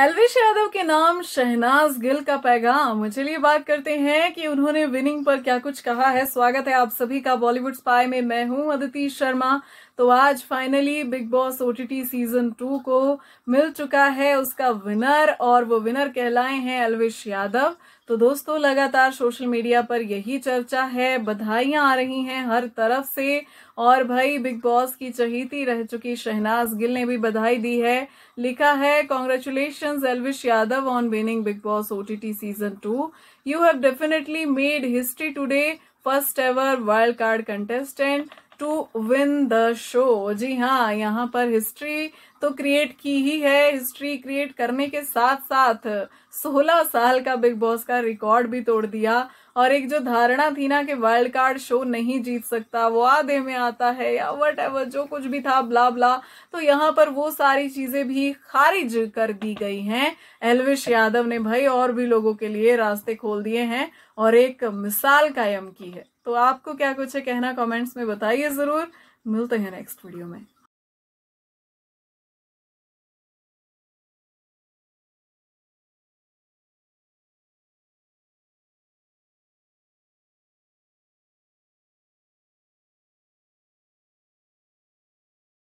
एलविश यादव के नाम शहनाज गिल का पैगाम चलिए बात करते हैं कि उन्होंने विनिंग पर क्या कुछ कहा है स्वागत है आप सभी का बॉलीवुड स्पाई में मैं हूं अदिति शर्मा तो आज finally Bigg Boss OTT season two को मिल चुका है उसका विनर और वो विनर कहलाए हैं एलविश यादव तो दोस्तों लगातार सोशल मीडिया पर यही चर्चा है बधाइयां आ रही हैं हर तरफ से और भाई बिग बॉस की चहीती रह चुकी शहनाज गिल ने भी बधाई दी है लिखा है congratulation Elvish Yadav on winning Bigg Boss OTT season two you have definitely made history today first ever wild card contestant to win the show जी हाँ यहाँ पर हिस्ट्री तो क्रिएट की ही है हिस्ट्री क्रिएट करने के साथ साथ सोलह साल का बिग बॉस का रिकॉर्ड भी तोड़ दिया और एक जो धारणा थी ना कि वाइल्ड कार्ड शो नहीं जीत सकता वो आधे में आता है या वट एवर जो कुछ भी था ब्ला ब्ला तो यहाँ पर वो सारी चीजें भी खारिज कर दी गई हैं एलविश यादव ने भाई और भी लोगों के लिए रास्ते खोल दिए हैं और एक मिसाल कायम की है तो आपको क्या कुछ है कहना कमेंट्स में बताइए जरूर मिलते हैं नेक्स्ट वीडियो में